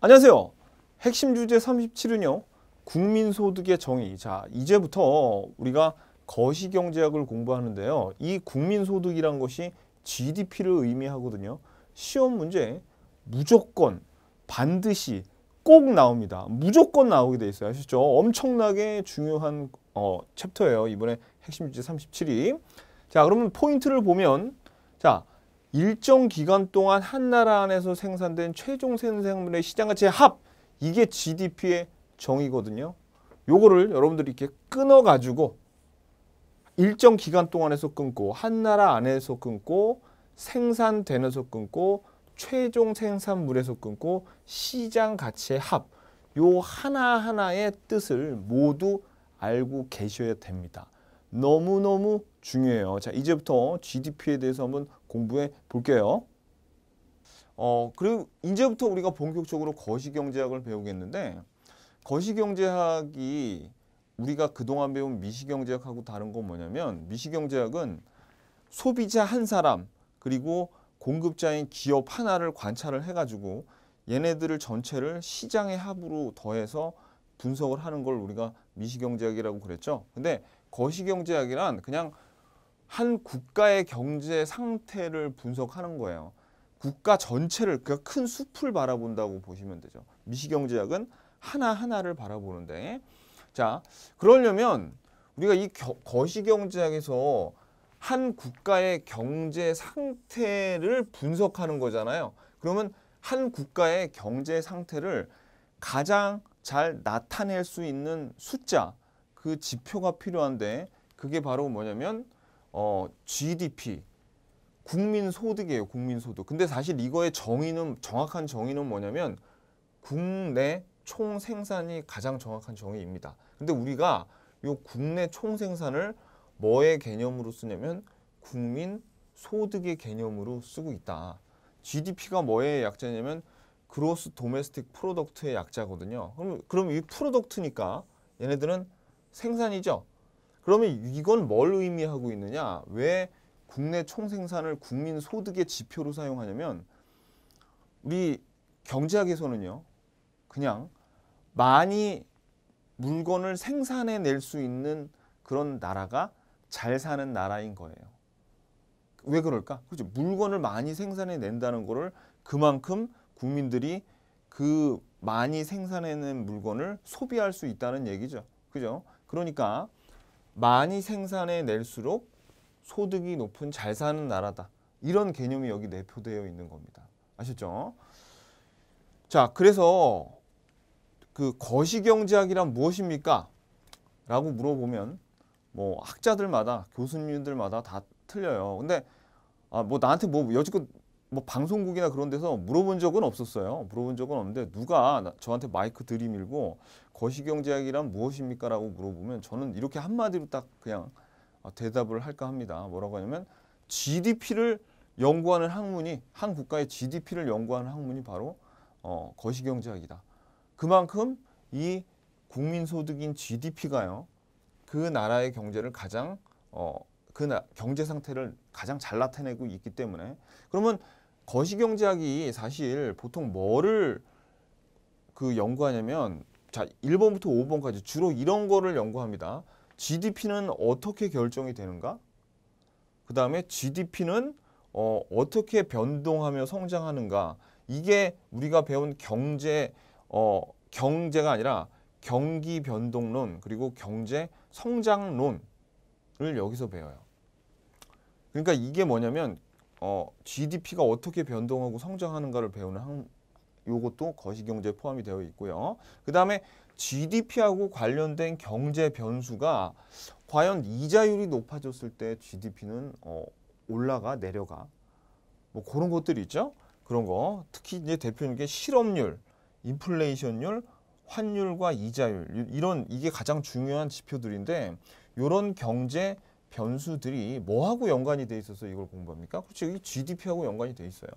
안녕하세요. 핵심 주제 37은요. 국민소득의 정의. 자, 이제부터 우리가 거시경제학을 공부하는데요. 이 국민소득이란 것이 GDP를 의미하거든요. 시험 문제 무조건 반드시 꼭 나옵니다. 무조건 나오게 돼 있어요. 아시죠? 엄청나게 중요한 어, 챕터예요. 이번에 핵심 주제 37이. 자, 그러면 포인트를 보면 자, 일정 기간 동안 한 나라 안에서 생산된 최종 생산물의 시장 가치의 합 이게 GDP의 정의거든요. 요거를 여러분들이 이렇게 끊어 가지고 일정 기간 동안에서 끊고 한 나라 안에서 끊고 생산되면서 끊고 최종 생산물에서 끊고 시장 가치의 합요 하나하나의 뜻을 모두 알고 계셔야 됩니다. 너무너무 중요해요. 자, 이제부터 GDP에 대해서 한번 공부해 볼게요. 어, 그리고 이제부터 우리가 본격적으로 거시경제학을 배우겠는데 거시경제학이 우리가 그동안 배운 미시경제학하고 다른 건 뭐냐면 미시경제학은 소비자 한 사람 그리고 공급자인 기업 하나를 관찰을 해가지고 얘네들을 전체를 시장의 합으로 더해서 분석을 하는 걸 우리가 미시경제학이라고 그랬죠. 근데 거시경제학이란 그냥 한 국가의 경제 상태를 분석하는 거예요. 국가 전체를 그큰 그러니까 숲을 바라본다고 보시면 되죠. 미시경제학은 하나하나를 바라보는데 자 그러려면 우리가 이 거시경제학에서 한 국가의 경제 상태를 분석하는 거잖아요. 그러면 한 국가의 경제 상태를 가장 잘 나타낼 수 있는 숫자, 그 지표가 필요한데 그게 바로 뭐냐면 어, GDP 국민 소득이에요. 국민 소득. 근데 사실 이거의 정의는 정확한 정의는 뭐냐면 국내 총 생산이 가장 정확한 정의입니다. 근데 우리가 요 국내 총 생산을 뭐의 개념으로 쓰냐면 국민 소득의 개념으로 쓰고 있다. GDP가 뭐의 약자냐면 그로스 도메스틱 프로덕트의 약자거든요. 그럼 그럼 이 프로덕트니까 얘네들은 생산이죠. 그러면 이건 뭘 의미하고 있느냐? 왜 국내 총생산을 국민 소득의 지표로 사용하냐면 우리 경제학에서는요. 그냥 많이 물건을 생산해 낼 수 있는 그런 나라가 잘 사는 나라인 거예요. 왜 그럴까? 그렇죠. 물건을 많이 생산해 낸다는 거를 그만큼 국민들이 그 많이 생산해낸 물건을 소비할 수 있다는 얘기죠. 그죠? 그러니까 많이 생산해 낼수록 소득이 높은 잘 사는 나라다. 이런 개념이 여기 내포되어 있는 겁니다. 아셨죠? 자, 그래서 그 거시경제학이란 무엇입니까? 라고 물어보면 뭐 학자들마다 교수님들마다 다 틀려요. 근데 아, 뭐 나한테 뭐 여지껏 뭐 방송국이나 그런 데서 물어본 적은 없었어요. 물어본 적은 없는데 누가 저한테 마이크 들이밀고 거시경제학이란 무엇입니까? 라고 물어보면 저는 이렇게 한마디로 딱 그냥 아, 대답을 할까 합니다. 뭐라고 하냐면 GDP를 연구하는 학문이 한 국가의 GDP를 연구하는 학문이 바로 어, 거시경제학이다. 그만큼 이 국민소득인 GDP가요. 그 나라의 경제를 가장 어, 그 나, 경제 상태를 가장 잘 나타내고 있기 때문에 그러면 거시경제학이 사실 보통 뭐를 그 연구하냐면 자 1번부터 5번까지 주로 이런 거를 연구합니다. GDP는 어떻게 결정이 되는가? 그 다음에 GDP는 어, 어떻게 변동하며 성장하는가? 이게 우리가 배운 경제 어, 경제가 아니라 경기 변동론 그리고 경제 성장론을 여기서 배워요. 그러니까 이게 뭐냐면 어, GDP가 어떻게 변동하고 성장하는가를 배우는 한, 요것도 거시경제에 포함이 되어 있고요. 그 다음에 GDP하고 관련된 경제 변수가 과연 이자율이 높아졌을 때 GDP는 어, 올라가 내려가 뭐 그런 것들이 있죠. 그런 거 특히 이제 대표적인 게 실업률, 인플레이션율, 환율과 이자율 이런 이게 가장 중요한 지표들인데 요런 경제 변수들이 뭐하고 연관이 돼 있어서 이걸 공부합니까? 그렇죠. 이 GDP하고 연관이 돼 있어요.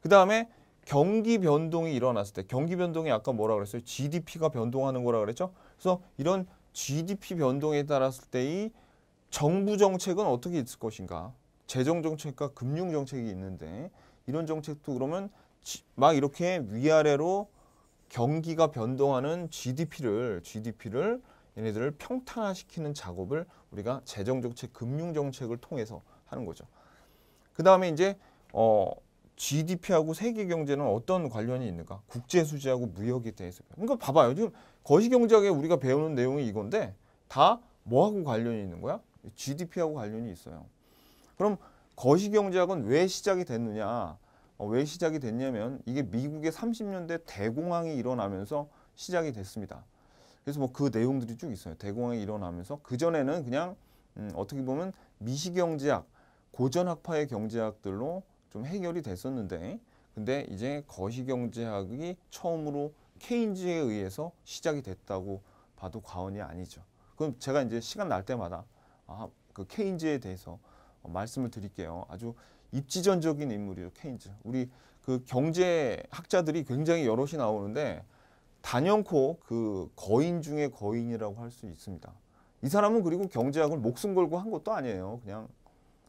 그 다음에 경기 변동이 일어났을 때 경기 변동이 아까 뭐라 그랬어요? GDP가 변동하는 거라 그랬죠? 그래서 이런 GDP 변동에 따랐을 때의 정부 정책은 어떻게 있을 것인가? 재정 정책과 금융 정책이 있는데 이런 정책도 그러면 막 이렇게 위아래로 경기가 변동하는 GDP를 GDP를 얘네들을 평탄화시키는 작업을 우리가 재정 정책, 금융 정책을 통해서 하는 거죠. 그 다음에 이제 어 GDP하고 세계 경제는 어떤 관련이 있는가? 국제 수지하고 무역에 대해서. 그러니까 봐봐요. 지금 거시경제학에 우리가 배우는 내용이 이건데 다 뭐하고 관련이 있는 거야? GDP하고 관련이 있어요. 그럼 거시경제학은 왜 시작이 됐느냐? 어, 왜 시작이 됐냐면 이게 미국의 30년대 대공황이 일어나면서 시작이 됐습니다. 그래서 뭐 그 내용들이 쭉 있어요. 대공황이 일어나면서 그 전에는 그냥 음, 어떻게 보면 미시경제학, 고전학파의 경제학들로 좀 해결이 됐었는데 근데 이제 거시경제학이 처음으로 케인즈에 의해서 시작이 됐다고 봐도 과언이 아니죠. 그럼 제가 이제 시간 날 때마다 아, 그 케인즈에 대해서 말씀을 드릴게요. 아주 입지전적인 인물이죠, 케인즈. 우리 그 경제학자들이 굉장히 여럿이 나오는데 단연코 그 거인 중에 거인이라고 할 수 있습니다. 이 사람은 그리고 경제학을 목숨 걸고 한 것도 아니에요. 그냥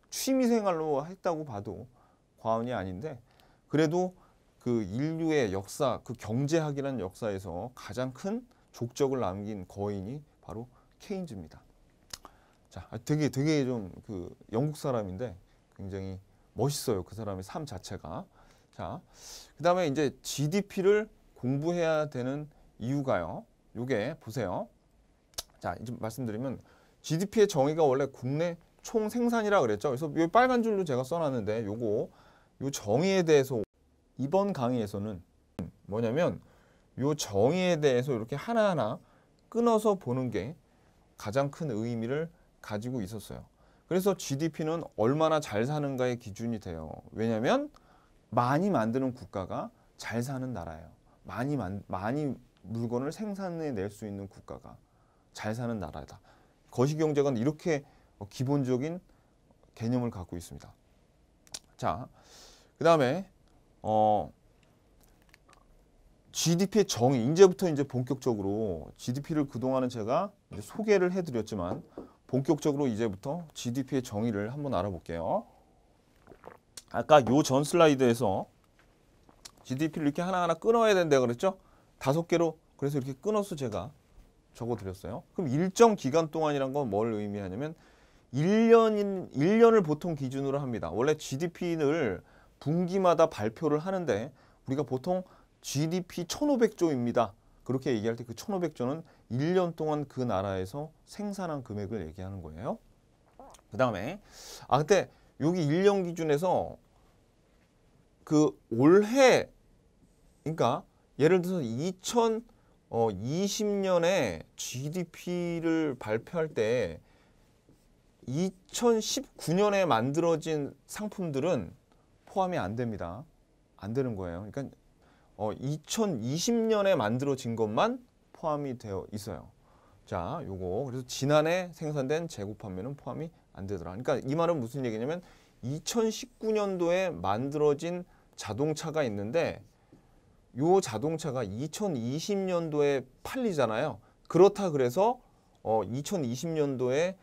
취미 생활로 했다고 봐도 과언이 아닌데 그래도 그 인류의 역사, 그 경제학이라는 역사에서 가장 큰 족적을 남긴 거인이 바로 케인즈입니다. 자, 아, 되게 되게 좀 그 영국 사람인데 굉장히 멋있어요. 그 사람의 삶 자체가. 자, 그다음에 이제 GDP를 공부해야 되는 이유가요. 요게 보세요. 자, 이제 말씀드리면 GDP의 정의가 원래 국내 총 생산이라 그랬죠. 그래서 이 빨간 줄로 제가 써놨는데 요거 요 정의에 대해서 이번 강의에서는 뭐냐면 요 정의에 대해서 이렇게 하나하나 끊어서 보는 게 가장 큰 의미를 가지고 있었어요. 그래서 GDP는 얼마나 잘 사는가의 기준이 돼요. 왜냐하면 많이 만드는 국가가 잘 사는 나라예요. 많이 만, 많이 물건을 생산해 낼 수 있는 국가가 잘 사는 나라다. 거시경제가 이렇게 뭐 기본적인 개념을 갖고 있습니다. 자, 그 다음에 어, GDP의 정의, 이제부터 이제 본격적으로 GDP를 그동안은 제가 소개를 해드렸지만 본격적으로 이제부터 GDP의 정의를 한번 알아볼게요. 아까 요 전 슬라이드에서 GDP를 이렇게 하나하나 끊어야 된다 그랬죠? 다섯 개로 그래서 이렇게 끊어서 제가 적어드렸어요. 그럼 일정 기간 동안이란 건 뭘 의미하냐면 1년인 1년을 보통 기준으로 합니다. 원래 GDP를 분기마다 발표를 하는데 우리가 보통 GDP 1,500조입니다. 그렇게 얘기할 때 그 1,500조는 1년 동안 그 나라에서 생산한 금액을 얘기하는 거예요. 그 다음에 아 그때 여기 1년 기준에서 그 올해 그러니까 예를 들어서 2020년에 어, GDP를 발표할 때 2019년에 만들어진 상품들은 포함이 안 됩니다. 안 되는 거예요. 그러니까 어, 2020년에 만들어진 것만 포함이 되어 있어요. 자, 요거 그래서 지난해 생산된 재고 판매는 포함이 안 되더라. 그러니까 이 말은 무슨 얘기냐면 2019년도에 만들어진 자동차가 있는데 요 자동차가 2020년도에 팔리잖아요. 그렇다 그래서 어 2020년도에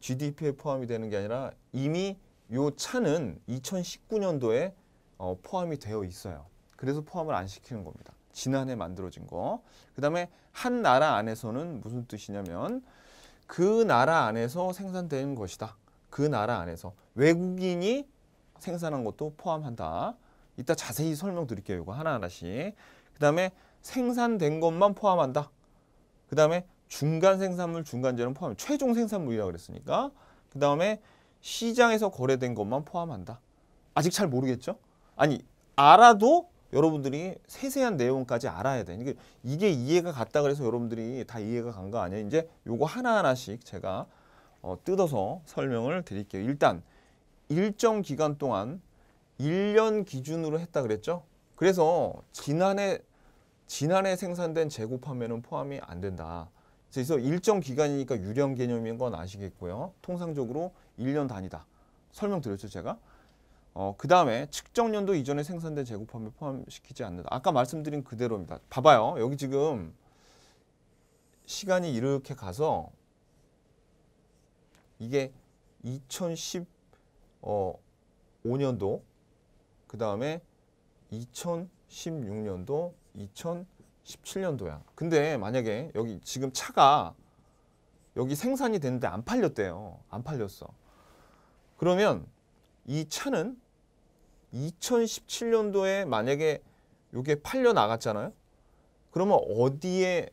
GDP에 포함이 되는 게 아니라 이미 요 차는 2019년도에 어 포함이 되어 있어요. 그래서 포함을 안 시키는 겁니다. 지난해 만들어진 거. 그 다음에 한 나라 안에서는 무슨 뜻이냐면 그 나라 안에서 생산된 것이다. 그 나라 안에서 외국인이 생산한 것도 포함한다. 이따 자세히 설명드릴게요. 이거 하나하나씩. 그 다음에 생산된 것만 포함한다. 그 다음에 중간 생산물, 중간재는 포함, 최종 생산물이라고 그랬으니까. 그 다음에 시장에서 거래된 것만 포함한다. 아직 잘 모르겠죠? 아니, 알아도 여러분들이 세세한 내용까지 알아야 돼. 그러니까 이게 이해가 갔다 그래서 여러분들이 다 이해가 간 거 아니에요. 이제 요거 하나하나씩 제가 어, 뜯어서 설명을 드릴게요. 일단 일정 기간 동안 1년 기준으로 했다 그랬죠? 그래서 지난해 지난해 생산된 재고 판매는 포함이 안 된다. 그래서 일정 기간이니까 유령 개념인 건 아시겠고요. 통상적으로 1년 단위다. 설명드렸죠, 제가? 어, 그 다음에 측정년도 이전에 생산된 재고 판매 포함시키지 않는다. 아까 말씀드린 그대로입니다. 봐봐요. 여기 지금 시간이 이렇게 가서 이게 2015년도 그 다음에 2016년도, 2017년도야. 근데 만약에 여기 지금 차가 여기 생산이 됐는데 안 팔렸대요. 안 팔렸어. 그러면 이 차는 2017년도에 만약에 이게 팔려 나갔잖아요. 그러면 어디에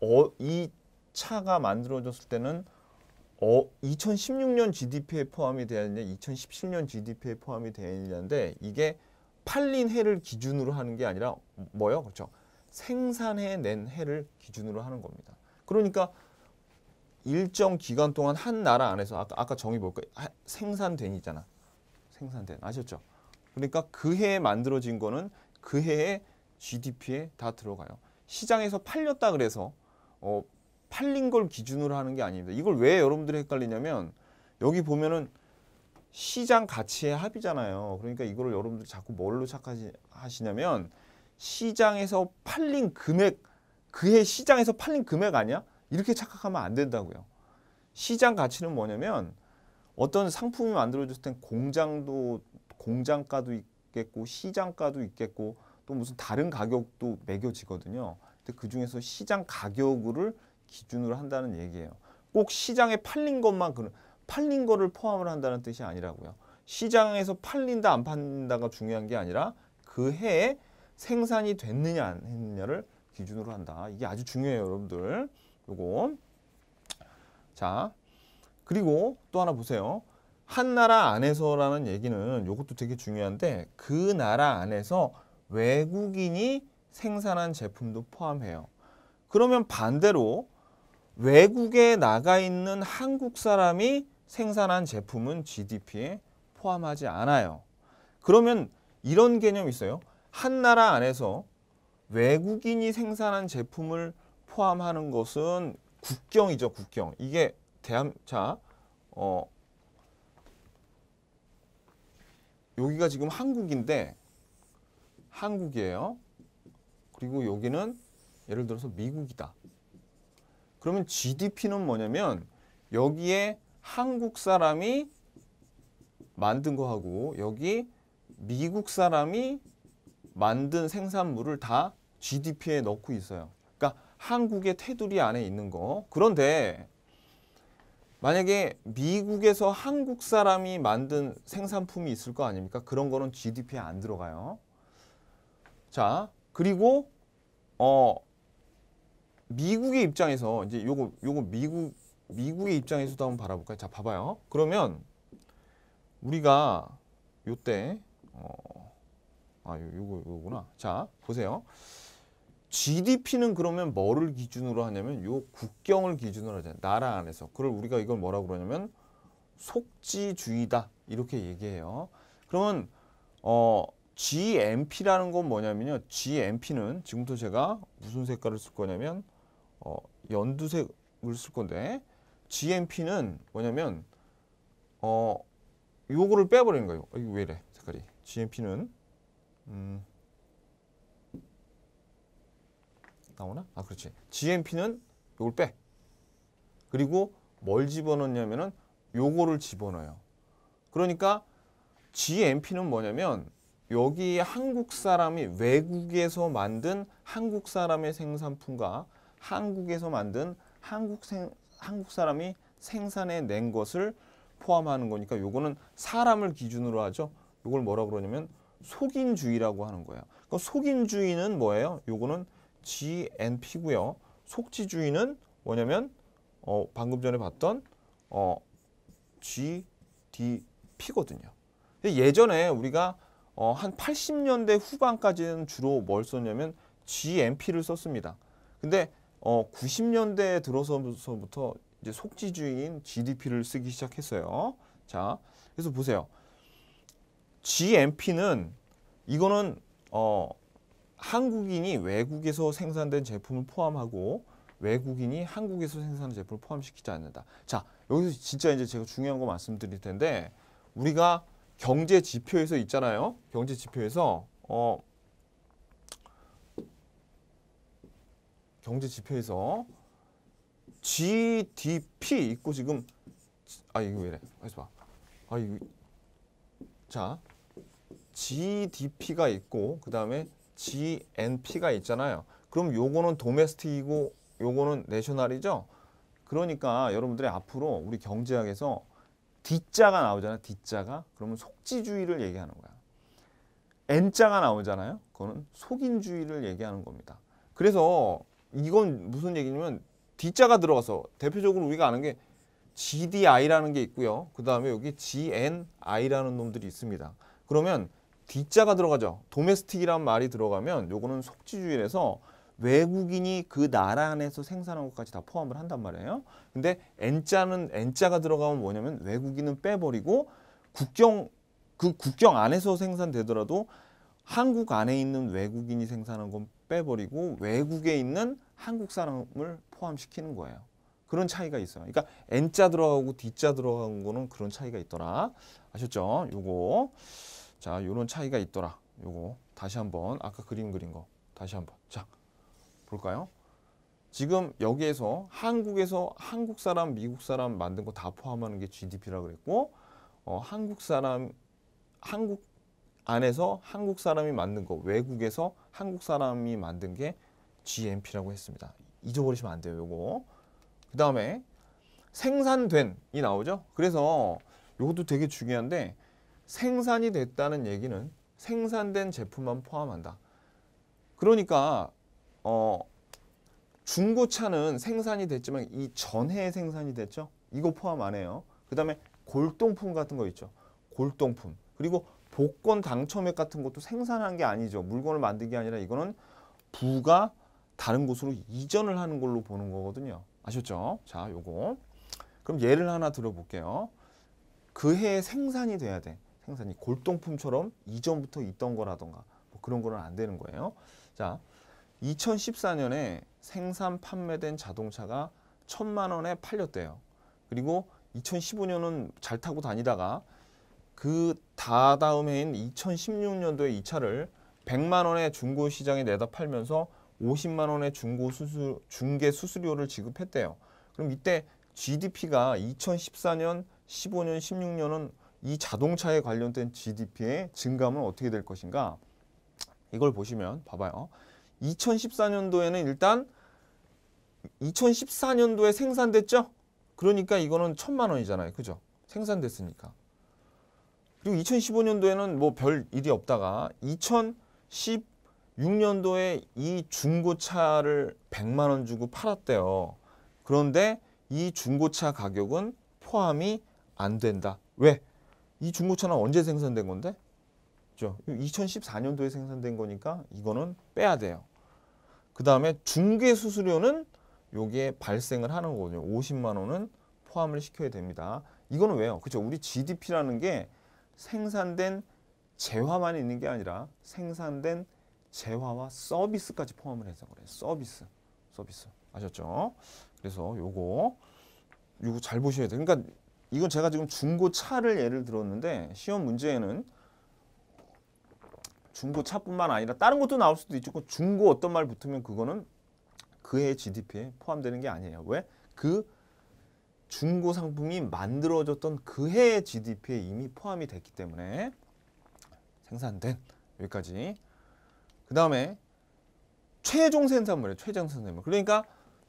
어, 이 차가 만들어졌을 때는 어, 2016년 GDP에 포함이 되었냐 2017년 GDP에 포함이 되었 있냐인데 이게 팔린 해를 기준으로 하는 게 아니라 뭐요? 그렇죠. 생산해 낸 해를 기준으로 하는 겁니다. 그러니까 일정 기간 동안 한 나라 안에서 아까, 아까 정의 볼까 요 생산된이잖아. 생산된 아셨죠? 그러니까 그 해에 만들어진 거는 그해에 GDP에 다 들어가요. 시장에서 팔렸다 그래서 어, 팔린 걸 기준으로 하는 게 아닙니다. 이걸 왜 여러분들이 헷갈리냐면 여기 보면은 시장 가치의 합이잖아요. 그러니까 이걸 여러분들 자꾸 뭘로 착하시냐면 시장에서 팔린 금액 그해 시장에서 팔린 금액 아니야? 이렇게 착각하면 안 된다고요. 시장 가치는 뭐냐면 어떤 상품이 만들어졌을 땐 공장도 공장가도 있겠고 시장가도 있겠고 또 무슨 다른 가격도 매겨지거든요. 근데 그 중에서 시장 가격을 기준으로 한다는 얘기예요. 꼭 시장에 팔린 것만 그런 팔린 거를 포함을 한다는 뜻이 아니라고요. 시장에서 팔린다 안 팔린다가 중요한 게 아니라 그 해에 생산이 됐느냐 안 했느냐를 기준으로 한다. 이게 아주 중요해요, 여러분들. 요거. 자. 그리고 또 하나 보세요. 한 나라 안에서라는 얘기는 요것도 되게 중요한데 그 나라 안에서 외국인이 생산한 제품도 포함해요. 그러면 반대로 외국에 나가 있는 한국 사람이 생산한 제품은 GDP에 포함하지 않아요. 그러면 이런 개념이 있어요. 한 나라 안에서 외국인이 생산한 제품을 포함하는 것은 국경이죠, 국경. 이게 대한 자 어, 여기가 지금 한국인데 한국이에요. 그리고 여기는 예를 들어서 미국이다. 그러면 GDP는 뭐냐면 여기에 한국 사람이 만든 거하고 여기 미국 사람이 만든 생산물을 다 GDP에 넣고 있어요. 그러니까 한국의 테두리 안에 있는 거. 그런데 만약에 미국에서 한국 사람이 만든 생산품이 있을 거 아닙니까? 그런 거는 GDP에 안 들어가요. 자, 그리고 어 미국의 입장에서 이제 요거 요거 미국 미국의 입장에서도 한번 바라볼까요? 자, 봐봐요. 그러면 우리가 요때 어, 아, 요, 거 요거 구나 자, 보세요. GDP는 그러면 뭐를 기준으로 하냐면 요 국경을 기준으로 하잖아요. 나라 안에서. 그걸 우리가 이걸 뭐라고 그러냐면 속지주의다. 이렇게 얘기해요. 그러면 어 GMP라는 건 뭐냐면요. GMP는 지금부터 제가 무슨 색깔을 쓸 거냐면 어, 연두색을 쓸 건데 GMP는 뭐냐면 어 요거를 빼버리는 거예요. 어, 이거 왜 이래 색깔이? GMP는 음, 나오나? 아 그렇지. GMP는 요걸 빼. 그리고 뭘 집어넣냐면은 요거를 집어넣어요. 그러니까 GMP는 뭐냐면 여기 한국 사람이 외국에서 만든 한국 사람의 생산품과 한국에서 만든 한국 생 한국 사람이 생산해 낸 것을 포함하는 거니까 요거는 사람을 기준으로 하죠. 요걸 뭐라 그러냐면 속인주의라고 하는 거예요. 그 그러니까 속인주의는 뭐예요? 요거는 GNP고요. 속지주의는 뭐냐면 어, 방금 전에 봤던 어, GDP거든요. 예전에 우리가 어, 한 80년대 후반까지는 주로 뭘 썼냐면 GNP를 썼습니다. 근데 어, 90년대 에 들어서부터 이제 속지주인 GDP를 쓰기 시작했어요. 자, 그래서 보세요. GMP는 이거는 어, 한국인이 외국에서 생산된 제품을 포함하고 외국인이 한국에서 생산한 제품을 포함시키지 않는다. 자, 여기서 진짜 이제 제가 중요한 거 말씀드릴 텐데 우리가 경제 지표에서 있잖아요. 경제 지표에서 어 경제 지표에서 GDP 있고 지금 아 이거 왜 이래? 다시 봐. 아 이거 자 GDP가 있고 그 다음에 GNP가 있잖아요. 그럼 요거는 도메스틱이고 요거는 내셔널이죠. 그러니까 여러분들이 앞으로 우리 경제학에서 D자가 나오잖아요. D자가 그러면 속지주의를 얘기하는 거야. N자가 나오잖아요. 그거는 속인주의를 얘기하는 겁니다. 그래서 이건 무슨 얘기냐면 D자가 들어가서 대표적으로 우리가 아는 게 GDI라는 게 있고요. 그 다음에 여기 GNI라는 놈들이 있습니다. 그러면 D자가 들어가죠. 도메스틱이란 말이 들어가면 요거는 속지주의라서 외국인이 그 나라 안에서 생산한 것까지 다 포함을 한단 말이에요. 근데 N자는 N자가 들어가면 뭐냐면 외국인은 빼버리고 국경 그 국경 안에서 생산되더라도 한국 안에 있는 외국인이 생산한 건 빼버리고 외국에 있는 한국 사람을 포함시키는 거예요. 그런 차이가 있어요. 그러니까 N자 들어가고 D자 들어간 거는 그런 차이가 있더라. 아셨죠? 요거. 자, 요런 차이가 있더라. 요거. 다시 한번 아까 그림 그린 거 다시 한번. 자. 볼까요? 지금 여기에서 한국에서 한국 사람, 미국 사람 만든 거 다 포함하는 게 GDP라 그랬고 어, 한국 사람 한국 안에서 한국 사람이 만든 거, 외국에서 한국 사람이 만든 게 GMP라고 했습니다. 잊어버리시면 안 돼요, 요거. 그 다음에 생산된이 나오죠. 그래서 요것도 되게 중요한데 생산이 됐다는 얘기는 생산된 제품만 포함한다. 그러니까 어 중고차는 생산이 됐지만 이전해 생산이 됐죠. 이거 포함 안 해요. 그 다음에 골동품 같은 거 있죠. 골동품. 그리고 복권 당첨액 같은 것도 생산한 게 아니죠. 물건을 만든 게 아니라 이거는 부가 다른 곳으로 이전을 하는 걸로 보는 거거든요. 아셨죠? 자, 요거. 그럼 예를 하나 들어볼게요. 그 해에 생산이 돼야 돼. 생산이 골동품처럼 이전부터 있던 거라던가 뭐 그런 거는 안 되는 거예요. 자, 2014년에 생산 판매된 자동차가 천만 원에 팔렸대요. 그리고 2015년은 잘 타고 다니다가 그 다다음 해인 2016년도에 이 차를 100만 원에 중고 시장에 내다 팔면서 50만 원의 중고 수수 중개 수수료를 지급했대요. 그럼 이때 GDP가 2014년, 15년, 16년은 이 자동차에 관련된 GDP의 증감은 어떻게 될 것인가? 이걸 보시면 봐봐요. 2014년도에는 일단 2014년도에 생산됐죠? 그러니까 이거는 천만 원이잖아요. 그죠? 생산됐으니까. 그리고 2015년도에는 뭐 별 일이 없다가 2010 6년도에 이 중고차를 100만 원 주고 팔았대요. 그런데 이 중고차 가격은 포함이 안 된다. 왜? 이 중고차는 언제 생산된 건데? 2014년도에 생산된 거니까 이거는 빼야 돼요. 그 다음에 중개 수수료는 요게 발생을 하는 거거든요. 50만 원은 포함을 시켜야 됩니다. 이거는 왜요? 그죠? 우리 GDP라는 게 생산된 재화만 있는 게 아니라 생산된 재화와 서비스까지 포함을 해서 그래요. 서비스, 서비스 아셨죠? 그래서 요거 요거 잘 보셔야 돼요. 그러니까 이건 제가 지금 중고차를 예를 들었는데 시험 문제에는 중고차뿐만 아니라 다른 것도 나올 수도 있죠 그 중고 어떤 말 붙으면 그거는 그해 GDP에 포함되는 게 아니에요. 왜? 그 중고 상품이 만들어졌던 그 해의 GDP에 이미 포함이 됐기 때문에 생산된 여기까지 그 다음에 최종 생산물이에요. 최종 생산물. 그러니까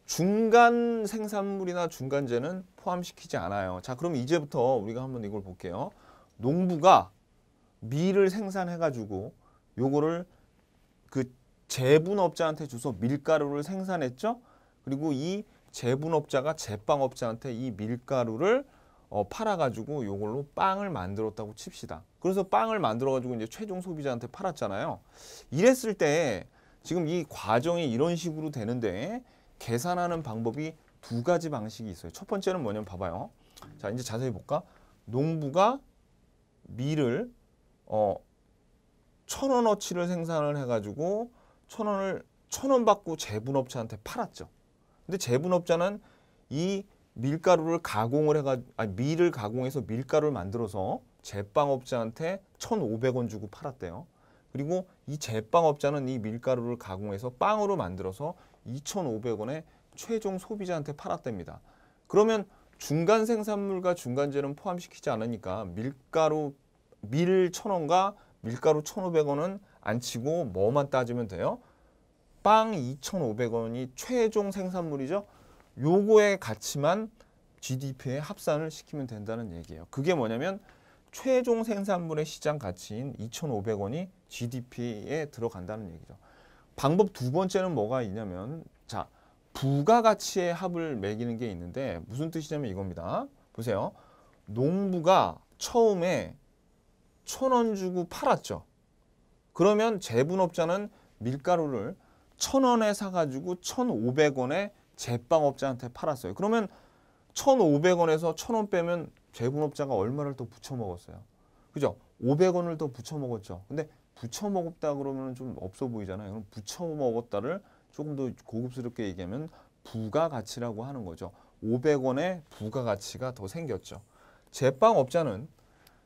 중간 생산물이나 중간재는 포함시키지 않아요. 자, 그럼 이제부터 우리가 한번 이걸 볼게요. 농부가 밀을 생산해가지고 요거를 그재분업자한테 줘서 밀가루를 생산했죠. 그리고 이재분업자가 제빵업자한테 이 밀가루를 어, 팔아가지고 요걸로 빵을 만들었다고 칩시다. 그래서 빵을 만들어가지고 이제 최종 소비자한테 팔았잖아요. 이랬을 때 지금 이 과정이 이런 식으로 되는데 계산하는 방법이 두 가지 방식이 있어요. 첫 번째는 뭐냐면 봐봐요. 자 이제 자세히 볼까? 농부가 밀을 어, 천 원어치를 생산을 해가지고 천 원을 천원 받고 제분업자한테 팔았죠. 근데 제분업자는 이 밀가루를 가공을 해가 아니 밀을 가공해서 밀가루를 만들어서 제빵업자한테 1,500원 주고 팔았대요. 그리고 이 제빵업자는 이 밀가루를 가공해서 빵으로 만들어서 2,500원에 최종 소비자한테 팔았답니다. 그러면 중간 생산물과 중간재는 포함시키지 않으니까 밀가루 밀 1,000원과 밀가루 1,500원은 안 치고 뭐만 따지면 돼요? 빵 2,500원이 최종 생산물이죠. 요거의 가치만 GDP에 합산을 시키면 된다는 얘기예요. 그게 뭐냐면 최종 생산물의 시장 가치인 2,500원이 GDP에 들어간다는 얘기죠. 방법 두 번째는 뭐가 있냐면 자 부가가치의 합을 매기는 게 있는데 무슨 뜻이냐면 이겁니다. 보세요. 농부가 처음에 천 원 주고 팔았죠. 그러면 재분업자는 밀가루를 천원에 사가지고 천오백 원에 제빵업자한테 팔았어요. 그러면 1,500원에서 1,000원 빼면 제분업자가 얼마를 더 붙여 먹었어요. 그죠? 500원을 더 붙여 먹었죠. 근데 붙여 먹었다 그러면 좀 없어 보이잖아요. 그럼 붙여 먹었다를 조금 더 고급스럽게 얘기하면 부가가치라고 하는 거죠. 500원의 부가가치가 더 생겼죠. 제빵업자는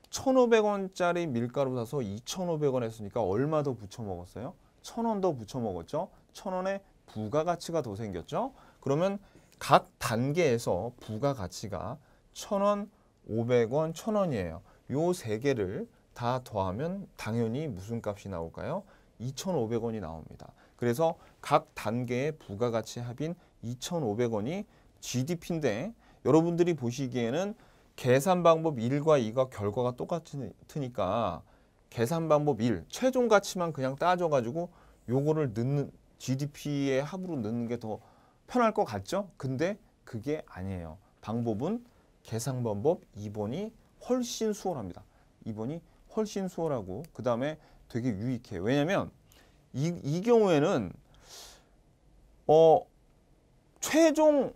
1,500원짜리 밀가루 사서 2,500원 했으니까 얼마 더 붙여 먹었어요? 1,000원 더 붙여 먹었죠. 1,000원의 부가가치가 더 생겼죠. 그러면 각 단계에서 부가가치가 천원 오백 원 천원이에요. 요 세 개를 다 더하면 당연히 무슨 값이 나올까요? 이천오백 원이 나옵니다. 그래서 각 단계의 부가가치 합인 이천오백 원이 GDP인데 여러분들이 보시기에는 계산 방법 일과이가 결과가 똑같으니까 계산 방법 일 최종 가치만 그냥 따져가지고 요거를 넣는 GDP의 합으로 넣는 게더 편할 것 같죠? 근데 그게 아니에요. 방법은 계산 방법 2번이 훨씬 수월합니다. 2번이 훨씬 수월하고 그 다음에 되게 유익해요. 왜냐하면 이, 이 경우에는 어 최종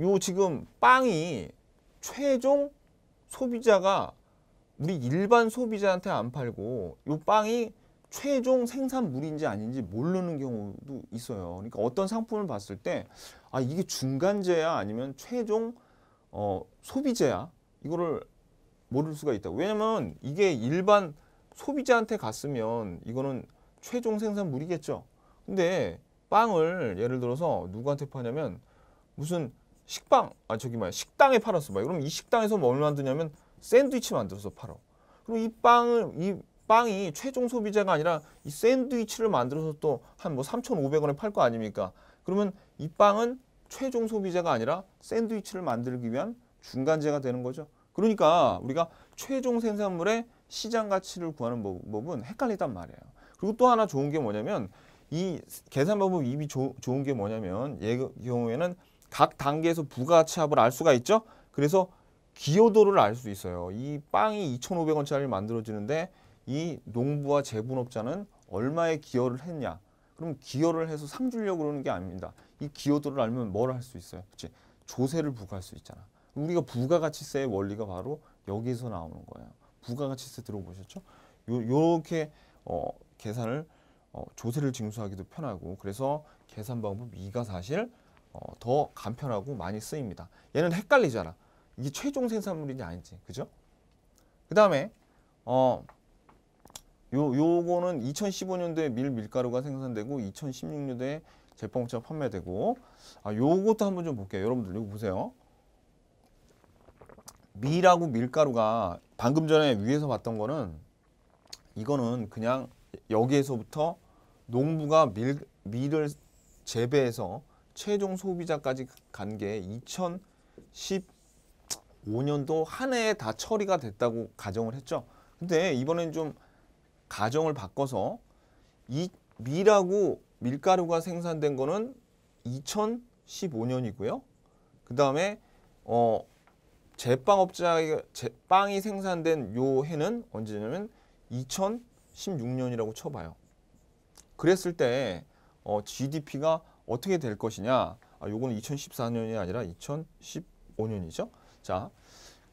요 지금 빵이 최종 소비자가 우리 일반 소비자한테 안 팔고 요 빵이 최종 생산물인지 아닌지 모르는 경우도 있어요. 그러니까 어떤 상품을 봤을 때아 이게 중간재야 아니면 최종 어, 소비재야 이거를 모를 수가 있다. 고 왜냐면 이게 일반 소비자한테 갔으면 이거는 최종 생산물이겠죠. 근데 빵을 예를 들어서 누구한테 파냐면 무슨 식빵 아 저기 뭐야 식당에 팔았어 봐. 그럼 이 식당에서 뭘 뭐 만드냐면 샌드위치 만들어서 팔어. 그럼 이 빵을 이 빵이 최종 소비자가 아니라 이 샌드위치를 만들어서 또 한 뭐 3,500원에 팔 거 아닙니까? 그러면 이 빵은 최종 소비자가 아니라 샌드위치를 만들기 위한 중간재가 되는 거죠. 그러니까 우리가 최종 생산물의 시장 가치를 구하는 법은 헷갈리단 말이에요. 그리고 또 하나 좋은 게 뭐냐면 이 계산 방법 입이 조, 좋은 게 뭐냐면 예 경우에는 각 단계에서 부가가치합을 알 수가 있죠. 그래서 기여도를 알 수 있어요. 이 빵이 2,500원짜리 를 만들어지는데 이 농부와 재분업자는 얼마의 기여를 했냐. 그럼 기여를 해서 상 주려고 그러는 게 아닙니다. 이 기여도를 알면 뭘 할 수 있어요? 그치? 조세를 부과할 수 있잖아. 우리가 부가가치세의 원리가 바로 여기서 나오는 거예요. 부가가치세 들어보셨죠? 요, 요렇게 어, 계산을 어, 조세를 징수하기도 편하고 그래서 계산 방법 2가 사실 어, 더 간편하고 많이 쓰입니다. 얘는 헷갈리잖아. 이게 최종 생산물인지 아닌지. 그죠? 그 다음에 어, 요 요거는 2015년도에 밀 밀가루가 생산되고 2016년도에 제빵업체가 판매되고 아 요것도 한번 좀 볼게요. 여러분들 이거 보세요. 밀하고 밀가루가 방금 전에 위에서 봤던 거는 이거는 그냥 여기에서부터 농부가 밀, 밀을 재배해서 최종 소비자까지 간 게 2015년도 한 해에 다 처리가 됐다고 가정을 했죠. 근데 이번엔 좀 가정을 바꿔서 이 밀하고 밀가루가 생산된 거는 2015년이고요. 그 다음에 어 제빵업자 빵이 생산된 요 해는 언제냐면 2016년이라고 쳐봐요. 그랬을 때 어, GDP가 어떻게 될 것이냐? 아, 요거는 2014년이 아니라 2015년이죠. 자,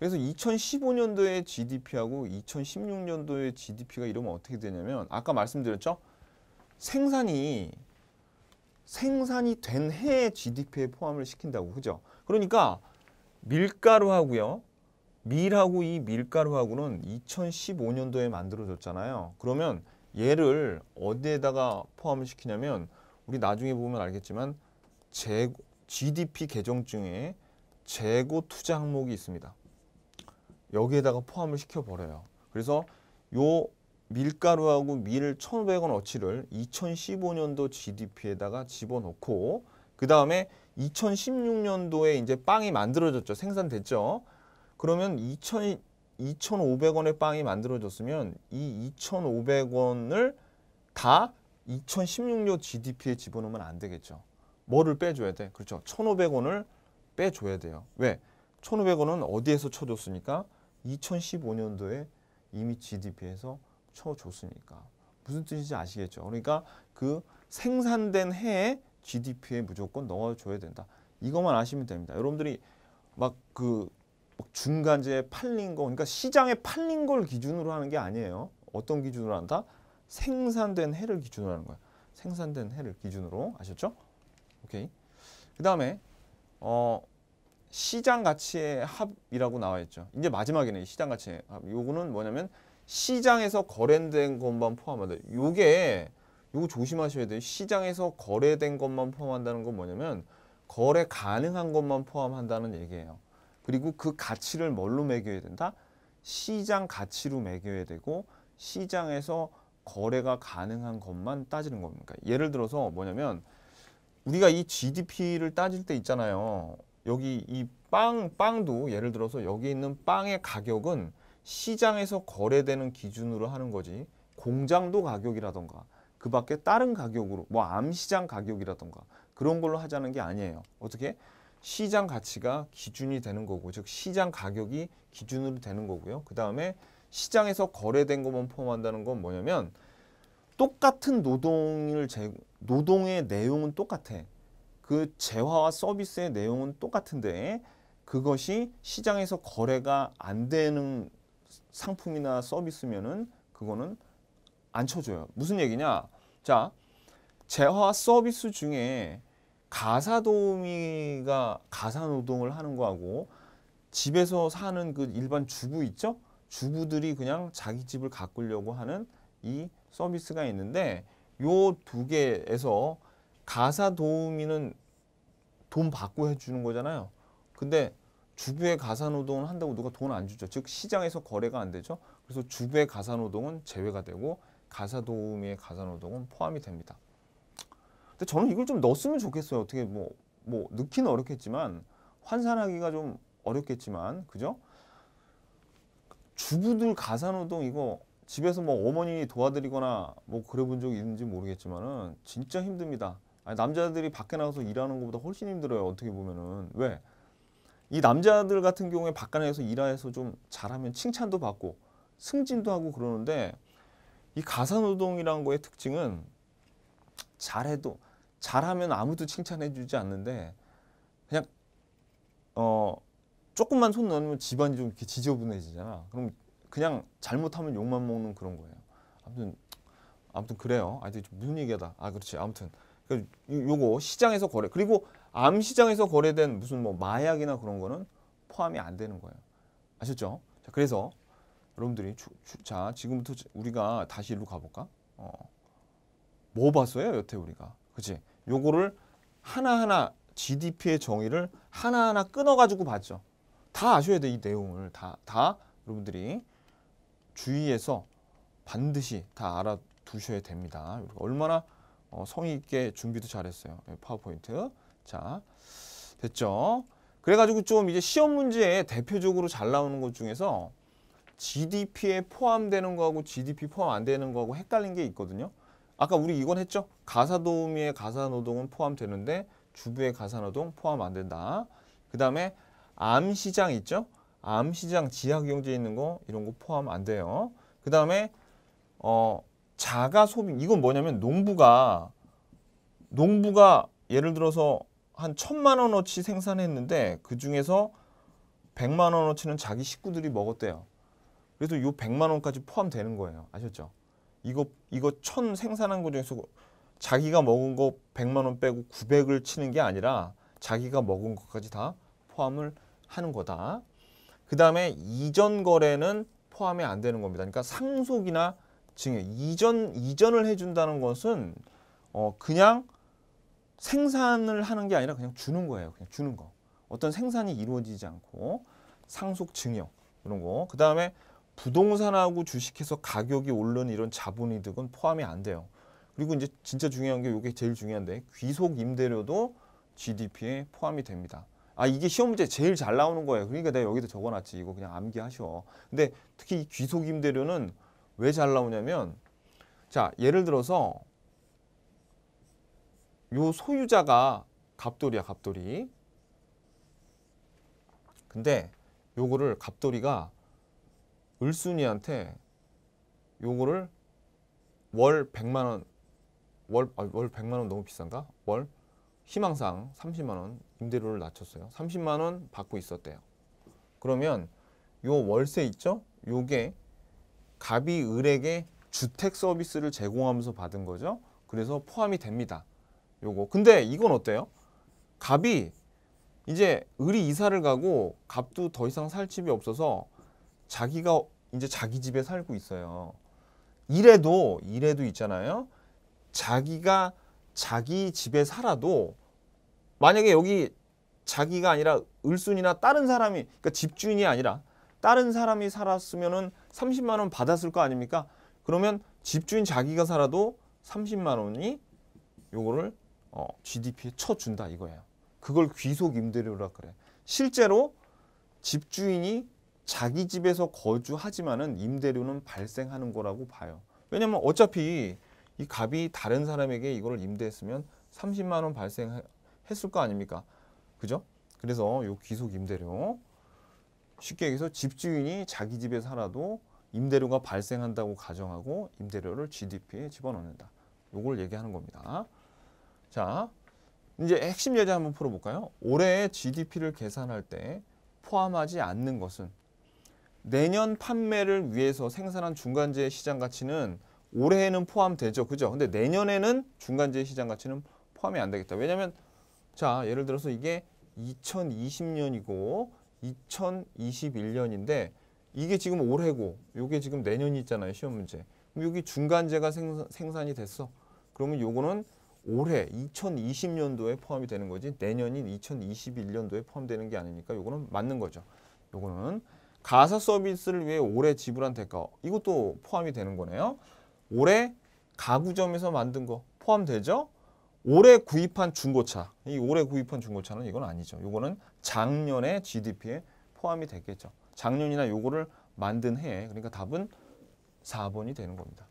그래서 2015년도의 GDP하고 2016년도의 GDP가 이러면 어떻게 되냐면 아까 말씀드렸죠? 생산이 생산이 된 해의 GDP에 포함을 시킨다고 그죠? 그러니까 밀가루하고요. 밀하고 이 밀가루하고는 2015년도에 만들어졌잖아요. 그러면 얘를 어디에다가 포함을 시키냐면 우리 나중에 보면 알겠지만 재고, GDP 개정 중에 재고 투자 항목이 있습니다. 여기에다가 포함을 시켜버려요. 그래서 요 밀가루하고 밀 1,500원 어치를 2015년도 GDP에다가 집어넣고 그 다음에 2016년도에 이제 빵이 만들어졌죠. 생산됐죠. 그러면 2 5 0 0원의 빵이 만들어졌으면 이 2,500원을 다 2016년 GDP에 집어넣으면 안 되겠죠. 뭐를 빼줘야 돼? 그렇죠. 1,500원을 빼줘야 돼요. 왜? 1,500원은 어디에서 쳐줬습니까 2015년도에 이미 GDP에서 쳐줬으니까 무슨 뜻인지 아시겠죠? 그러니까 그 생산된 해에 GDP에 무조건 넣어줘야 된다. 이것만 아시면 됩니다. 여러분들이 막 그 중간재에 팔린 거, 그러니까 시장에 팔린 걸 기준으로 하는 게 아니에요. 어떤 기준으로 한다? 생산된 해를 기준으로 하는 거예요 생산된 해를 기준으로 아셨죠? 오케이. 그 다음에 어 시장 가치의 합이라고 나와 있죠. 이제 마지막이네. 시장 가치의 합. 요거는 뭐냐면 시장에서 거래된 것만 포함한다. 요게 요거 조심하셔야 돼요. 시장에서 거래된 것만 포함한다는 건 뭐냐면 거래 가능한 것만 포함한다는 얘기예요. 그리고 그 가치를 뭘로 매겨야 된다? 시장 가치로 매겨야 되고 시장에서 거래가 가능한 것만 따지는 겁니까? 그러니까 예를 들어서 뭐냐면 우리가 이 GDP를 따질 때 있잖아요. 여기 이 빵, 빵도 예를 들어서 여기 있는 빵의 가격은 시장에서 거래되는 기준으로 하는 거지 공장도 가격이라던가 그 밖에 다른 가격으로 뭐 암시장 가격이라던가 그런 걸로 하자는 게 아니에요. 어떻게? 시장 가치가 기준이 되는 거고 즉 시장 가격이 기준으로 되는 거고요. 그 다음에 시장에서 거래된 것만 포함한다는 건 뭐냐면 똑같은 노동을 제, 노동의 내용은 똑같아. 그 재화와 서비스의 내용은 똑같은데 그것이 시장에서 거래가 안 되는 상품이나 서비스면은 그거는 안 쳐줘요. 무슨 얘기냐? 자, 재화 서비스 중에 가사 도우미가 가사 노동을 하는 거하고 집에서 사는 그 일반 주부 있죠? 주부들이 그냥 자기 집을 가꾸려고 하는 이 서비스가 있는데 요 두 개에서 가사 도우미는 돈 받고 해주는 거잖아요. 근데 주부의 가사 노동을 한다고 누가 돈 안 주죠. 즉 시장에서 거래가 안 되죠. 그래서 주부의 가사 노동은 제외가 되고 가사 도우미의 가사 노동은 포함이 됩니다. 근데 저는 이걸 좀 넣었으면 좋겠어요. 어떻게 뭐뭐 뭐, 뭐 넣기는 어렵겠지만 환산하기가 좀 어렵겠지만 그죠? 주부들 가사 노동 이거 집에서 뭐 어머니 도와드리거나 뭐 그래 본 적이 있는지 모르겠지만은 진짜 힘듭니다. 아니, 남자들이 밖에 나가서 일하는 것보다 훨씬 힘들어요. 어떻게 보면은 왜? 이 남자들 같은 경우에 바깥 에서 일해서 좀 잘하면 칭찬도 받고 승진도 하고 그러는데 이 가사노동이라는 거의 특징은 잘해도 잘하면 아무도 칭찬해 주지 않는데 그냥 어 조금만 손 넣으면 집안이 좀 이렇게 지저분해지잖아. 그럼 그냥 잘못하면 욕만 먹는 그런 거예요. 아무튼 아무튼 그래요. 아무튼 무슨 얘기하다. 아 그렇지. 아무튼 그, 요거 시장에서 거래 그리고 암 시장에서 거래된 무슨 뭐 마약이나 그런 거는 포함이 안 되는 거예요. 아셨죠? 자, 그래서 여러분들이 주, 주, 자 지금부터 우리가 다시 일로 가볼까? 어. 뭐 봤어요 여태 우리가 그치? 요거를 하나하나 GDP의 정의를 하나하나 끊어가지고 봤죠. 다 아셔야 돼 이 내용을 다 다 여러분들이 주의해서 반드시 다 알아두셔야 됩니다. 얼마나 어, 성의 있게 준비도 잘했어요. 예, 파워포인트. 자, 됐죠? 그래가지고 좀 이제 시험 문제에 대표적으로 잘 나오는 것 중에서 GDP에 포함되는 거하고 GDP 포함 안 되는 거하고 헷갈린 게 있거든요. 아까 우리 이건 했죠? 가사도우미의 가사노동은 포함되는데 주부의 가사노동 포함 안 된다. 그 다음에 암시장 있죠? 암시장 지하경제에 있는 거 이런 거 포함 안 돼요. 그 다음에 어 자가 소비 이건 뭐냐면 농부가 농부가 예를 들어서 한 천만 원어치 생산했는데 그 중에서 백만 원어치는 자기 식구들이 먹었대요. 그래서 요 백만 원까지 포함되는 거예요. 아셨죠? 이거 이거 천 생산한 거 중에서 자기가 먹은 거 백만 원 빼고 구백을 치는 게 아니라 자기가 먹은 것까지 다 포함을 하는 거다. 그 다음에 이전 거래는 포함이 안 되는 겁니다. 그러니까 상속이나 증여 이전 이전을 해준다는 것은 어 그냥 생산을 하는 게 아니라 그냥 주는 거예요. 그냥 주는 거. 어떤 생산이 이루어지지 않고 상속 증여 이런 거. 그 다음에 부동산하고 주식해서 가격이 오른 이런 자본이득은 포함이 안 돼요. 그리고 이제 진짜 중요한 게 이게 제일 중요한데 귀속 임대료도 GDP에 포함이 됩니다. 아 이게 시험 문제 제일 잘 나오는 거예요. 그러니까 내가 여기다 적어놨지. 이거 그냥 암기하셔. 근데 특히 이 귀속 임대료는 왜잘 나오냐면 자 예를 들어서 요 소유자가 갑돌이야 갑돌이 근데 요거를 갑돌이가 을순이한테 요거를 월 100만원 월, 아, 월 100만원 너무 비싼가? 월 희망상 30만원 임대료를 낮췄어요 30만원 받고 있었대요 그러면 요 월세 있죠? 요게 갑이 을에게 주택 서비스를 제공하면서 받은 거죠. 그래서 포함이 됩니다. 요거. 근데 이건 어때요? 갑이 이제 을이 이사를 가고 갑도 더 이상 살 집이 없어서 자기가 이제 자기 집에 살고 있어요. 이래도 이래도 있잖아요. 자기가 자기 집에 살아도 만약에 여기 자기가 아니라 을순이나 다른 사람이 그러니까 집주인이 아니라 다른 사람이 살았으면은 30만 원 받았을 거 아닙니까? 그러면 집주인 자기가 살아도 30만 원이 요거를 어, GDP에 쳐준다 이거예요. 그걸 귀속 임대료라 그래. 실제로 집주인이 자기 집에서 거주하지만은 임대료는 발생하는 거라고 봐요. 왜냐면 어차피 이 갑이 다른 사람에게 이걸 임대했으면 30만 원 발생했을 거 아닙니까? 그죠? 그래서 요 귀속 임대료 쉽게 얘기해서 집주인이 자기 집에 살아도 임대료가 발생한다고 가정하고 임대료를 GDP에 집어넣는다. 요걸 얘기하는 겁니다. 자, 이제 핵심 예제 한번 풀어볼까요? 올해 GDP를 계산할 때 포함하지 않는 것은 내년 판매를 위해서 생산한 중간재 의 시장 가치는 올해에는 포함되죠. 그죠? 근데 내년에는 중간재 의 시장 가치는 포함이 안 되겠다. 왜냐면 자, 예를 들어서 이게 2020년이고 2021년인데 이게 지금 올해고 이게 지금 내년이 있잖아요. 시험 문제. 그럼 여기 중간재가 생산, 이 됐어. 그러면 요거는 올해 2020년도에 포함이 되는 거지 내년인 2021년도에 포함되는 게 아니니까 요거는 맞는 거죠. 요거는 가사 서비스를 위해 올해 지불한 대가 이것도 포함이 되는 거네요. 올해 가구점에서 만든 거 포함되죠? 올해 구입한 중고차, 이 올해 구입한 중고차는 이건 아니죠. 이거는 작년에 GDP에 포함이 됐겠죠. 작년이나 요거를 만든 해, 그러니까 답은 4번이 되는 겁니다.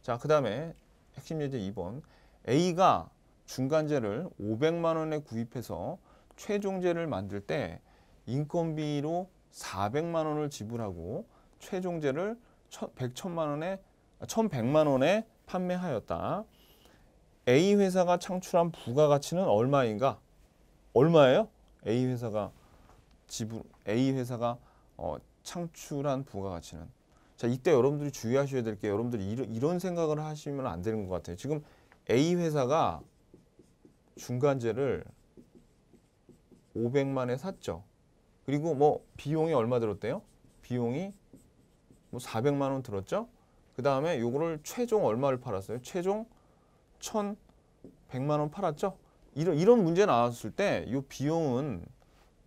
자, 그 다음에 핵심 예제 2번. A가 중간재를 500만 원에 구입해서 최종재를 만들 때 인건비로 400만 원을 지불하고 최종재를 100, 100만 원에 1,100만 아, 원에 판매하였다. A 회사가 창출한 부가가치는 얼마인가? 얼마예요? A 회사가 지불 A 회사가 어, 창출한 부가가치는 자 이때 여러분들이 주의하셔야 될 게 여러분들이 이런, 이런 생각을 하시면 안 되는 것 같아요. 지금 A 회사가 중간재를 500만에 샀죠. 그리고 뭐 비용이 얼마 들었대요? 비용이 뭐 400만 원 들었죠? 그 다음에 요거를 최종 얼마를 팔았어요? 최종 1,100만 원 팔았죠? 이런 이런 문제 나왔을 때 이 비용은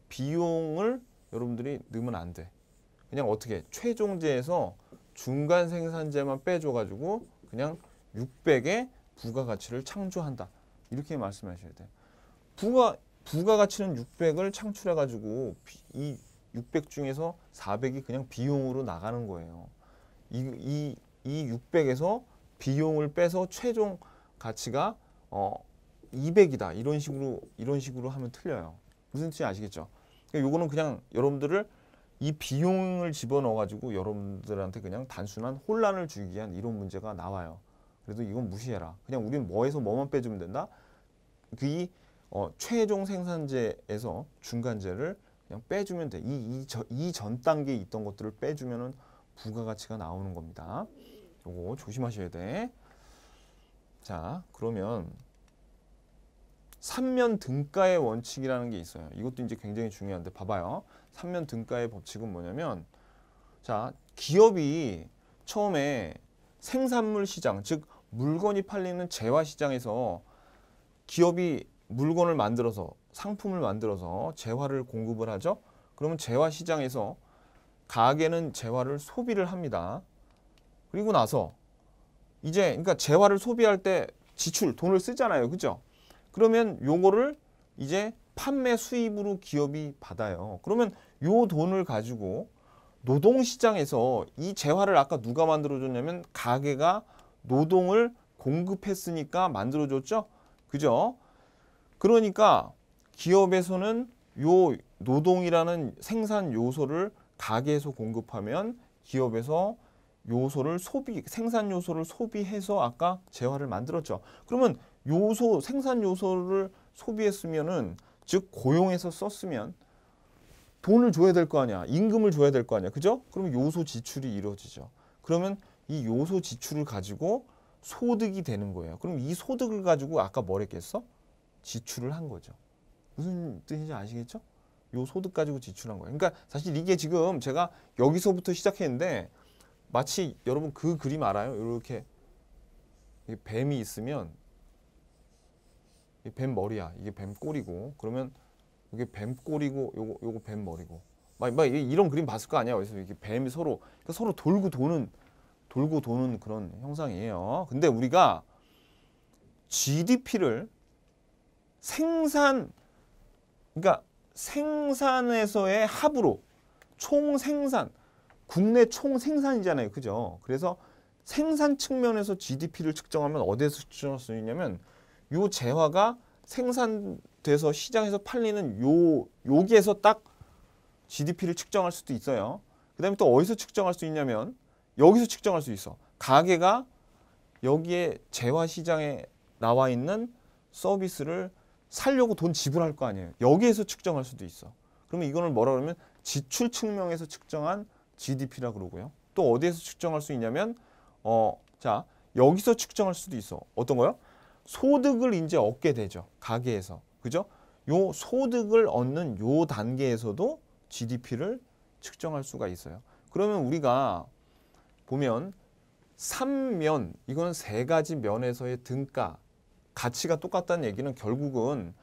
비용을 여러분들이 넣으면 안 돼. 그냥 어떻게 최종제에서 중간 생산제만 빼줘가지고 그냥 600의 부가가치를 창조한다. 이렇게 말씀하셔야 돼. 부가 부가가치는 600을 창출해가지고 이 600 중에서 400이 그냥 비용으로 나가는 거예요. 이, 이, 이 600에서 비용을 빼서 최종 가치가 어 200이다 이런 식으로 이런 식으로 하면 틀려요. 무슨 뜻인지 아시겠죠? 그러니까 요거는 그냥 여러분들을 이 비용을 집어넣어 가지고 여러분들한테 그냥 단순한 혼란을 주기 위한 이런 문제가 나와요. 그래도 이건 무시해라. 그냥 우린 뭐에서 뭐만 빼주면 된다. 그이 어, 최종 생산제에서 중간재를 그냥 빼주면 돼. 이이전 이 단계에 있던 것들을 빼주면은 부가가치가 나오는 겁니다. 요거 조심하셔야 돼. 자, 그러면 3면 등가의 원칙이라는 게 있어요. 이것도 이제 굉장히 중요한데 봐봐요. 3면 등가의 법칙은 뭐냐면 자, 기업이 처음에 생산물 시장, 즉 물건이 팔리는 재화 시장에서 기업이 물건을 만들어서 상품을 만들어서 재화를 공급을 하죠. 그러면 재화 시장에서 가게는 재화를 소비를 합니다. 그리고 나서 이제 그러니까 재화를 소비할 때 지출 돈을 쓰잖아요. 그죠? 그러면 요거를 이제 판매 수입으로 기업이 받아요. 그러면 요 돈을 가지고 노동시장에서 이 재화를 아까 누가 만들어줬냐면 가게가 노동을 공급했으니까 만들어줬죠. 그죠? 그러니까 기업에서는 요 노동이라는 생산 요소를 가게에서 공급하면 기업에서 요소를 소비, 생산 요소를 소비해서 아까 재화를 만들었죠. 그러면 요소, 생산 요소를 소비했으면은 즉 고용해서 썼으면 돈을 줘야 될 거 아니야. 임금을 줘야 될 거 아니야. 그죠? 그럼 요소 지출이 이루어지죠. 그러면 이 요소 지출을 가지고 소득이 되는 거예요. 그럼 이 소득을 가지고 아까 뭘 했겠어? 지출을 한 거죠. 무슨 뜻인지 아시겠죠? 요 소득 가지고 지출한 거예요. 그러니까 사실 이게 지금 제가 여기서부터 시작했는데 마치 여러분 그 그림 알아요? 이렇게 뱀이 있으면 뱀 머리야. 이게 뱀 꼬리고 그러면 이게 뱀 꼬리고 요거 요거 뱀 머리고 막, 막 이런 그림 봤을 거 아니야. 그래서 이게 뱀이 서로 그러니까 서로 돌고 도는 돌고 도는 그런 형상이에요. 근데 우리가 GDP를 생산 그러니까 생산에서의 합으로 총 생산 국내 총 생산이잖아요. 그죠? 그래서 생산 측면에서 GDP를 측정하면 어디에서 측정할 수 있냐면 요 재화가 생산돼서 시장에서 팔리는 요 여기에서 딱 GDP를 측정할 수도 있어요. 그다음에 또 어디서 측정할 수 있냐면 여기서 측정할 수 있어. 가게가 여기에 재화 시장에 나와 있는 서비스를 살려고 돈 지불할 거 아니에요. 여기에서 측정할 수도 있어. 그러면 이거는 뭐라 그러면 지출 측면에서 측정한 GDP라 그러고요. 또 어디에서 측정할 수 있냐면 어, 자, 여기서 측정할 수도 있어. 어떤 거요? 소득을 이제 얻게 되죠. 가게에서. 그죠? 요 소득을 얻는 요 단계에서도 GDP를 측정할 수가 있어요. 그러면 우리가 보면 3면, 이건 세 가지 면에서의 등가, 가치가 똑같다는 얘기는 결국은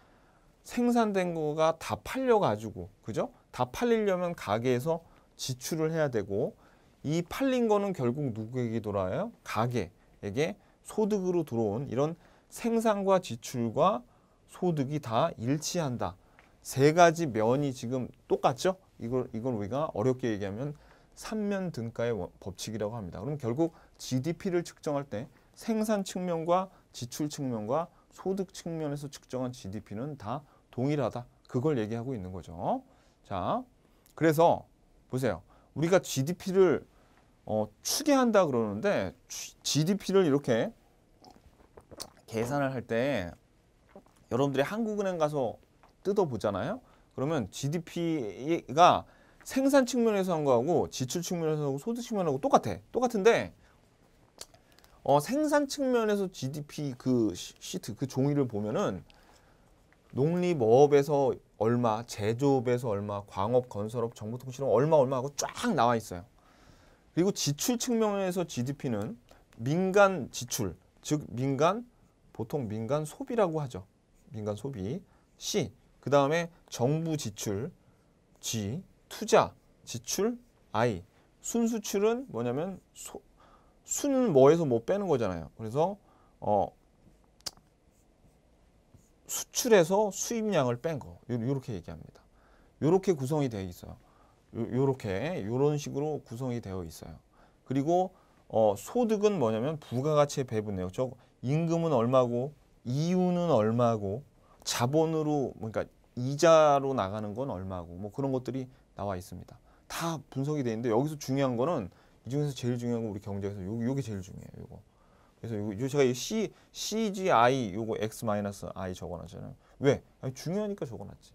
생산된 거가 다 팔려가지고, 그죠? 다 팔리려면 가게에서 지출을 해야 되고 이 팔린 거는 결국 누구에게 돌아요? 가게에게 소득으로 들어온 이런 생산과 지출과 소득이 다 일치한다. 세 가지 면이 지금 똑같죠? 이걸 이걸 우리가 어렵게 얘기하면 삼면 등가의 법칙이라고 합니다. 그럼 결국 GDP를 측정할 때 생산 측면과 지출 측면과 소득 측면에서 측정한 GDP는 다 동일하다. 그걸 얘기하고 있는 거죠. 자, 그래서 보세요. 우리가 GDP를 어, 추계한다 그러는데 GDP를 이렇게 계산을 할 때 여러분들이 한국은행 가서 뜯어보잖아요. 그러면 GDP가 생산 측면에서 한 거하고 지출 측면에서 하고 소득 측면하고 똑같아. 똑같은데 어, 생산 측면에서 GDP 그 시트 그 종이를 보면은 농림업에서 얼마, 제조업에서 얼마, 광업, 건설업, 정보통신업 얼마 얼마 하고 쫙 나와 있어요. 그리고 지출 측면에서 GDP는 민간 지출, 즉 민간 보통 민간 소비라고 하죠. 민간 소비 C. 그 다음에 정부 지출 G. 투자 지출 I. 순수출은 뭐냐면 소, 순 뭐에서 뭐 빼는 거잖아요. 그래서 어 수출해서 수입량을 뺀 거. 이렇게 얘기합니다. 이렇게 구성이 되어 있어요. 이렇게 이런 식으로 구성이 되어 있어요. 그리고 어, 소득은 뭐냐면 부가가치의 배분이에요. 즉 임금은 얼마고 이윤은 얼마고 자본으로 그러니까 이자로 나가는 건 얼마고 뭐 그런 것들이 나와 있습니다. 다 분석이 되는데 여기서 중요한 거는 이 중에서 제일 중요한 건 우리 경제에서 요게 제일 중요해요. 요거. 그래서 요, 제가 이 C, CGI 요거 X 마이너스 I 적어놨잖아요. 왜? 아니, 중요하니까 적어놨지.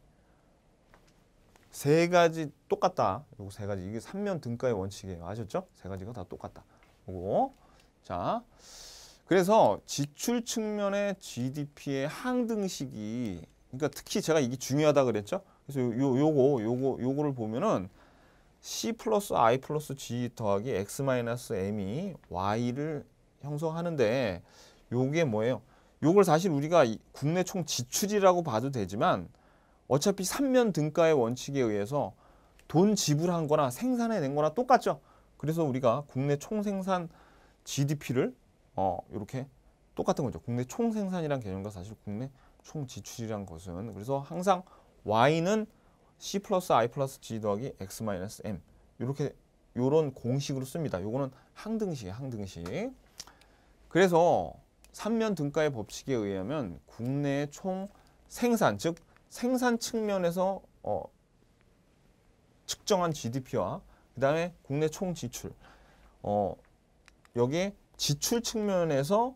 세 가지 똑같다. 요거 세 가지. 이게 삼면 등가의 원칙이에요. 아셨죠? 세 가지가 다 똑같다. 요거. 자. 그래서 지출 측면의 GDP의 항등식이 그러니까 특히 제가 이게 중요하다 그랬죠? 그래서 요, 요거 요거 요거를 보면은 C 플러스 I 플러스 G 더하기 X 마이너스 M이 Y를 형성하는데 요게 뭐예요? 요걸 사실 우리가 국내 총 지출이라고 봐도 되지만 어차피 3면 등가의 원칙에 의해서 돈 지불한 거나 생산해낸 거나 똑같죠. 그래서 우리가 국내 총생산 GDP를 어 이렇게 똑같은 거죠. 국내 총생산이란 개념과 사실 국내 총지출이란 것은 그래서 항상 Y는 C 플러스 I 플러스 G 더하기 X 마이너스 M 이렇게 요런 공식으로 씁니다. 요거는 항등식, 항등식. 그래서 3면 등가의 법칙에 의하면 국내총 생산, 즉 생산 측면에서 어, 측정한 GDP와 그 다음에 국내 총 지출, 어, 여기에 지출 측면에서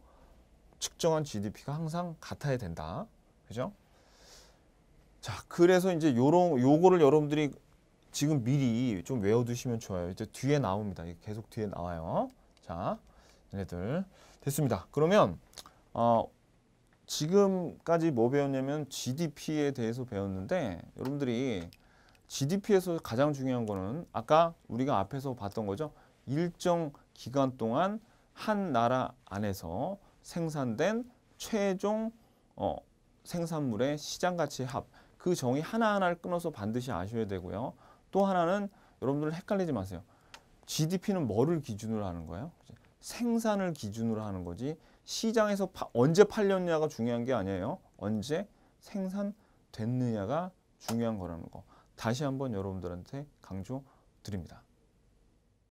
측정한 GDP가 항상 같아야 된다. 그죠? 자, 그래서 이제 요런 요거를 여러분들이 지금 미리 좀 외워두시면 좋아요. 이제 뒤에 나옵니다. 계속 뒤에 나와요. 자, 얘네들. 됐습니다. 그러면 어, 지금까지 뭐 배웠냐면 GDP에 대해서 배웠는데 여러분들이 GDP에서 가장 중요한 거는 아까 우리가 앞에서 봤던 거죠. 일정 기간 동안 한 나라 안에서 생산된 최종 어, 생산물의 시장 가치 합. 그 정의 하나하나를 끊어서 반드시 아셔야 되고요. 또 하나는 여러분들 헷갈리지 마세요. GDP는 뭐를 기준으로 하는 거예요? 생산을 기준으로 하는 거지 시장에서 파, 언제 팔렸냐가 중요한 게 아니에요. 언제 생산됐느냐가 중요한 거라는 거. 다시 한번 여러분들한테 강조 드립니다.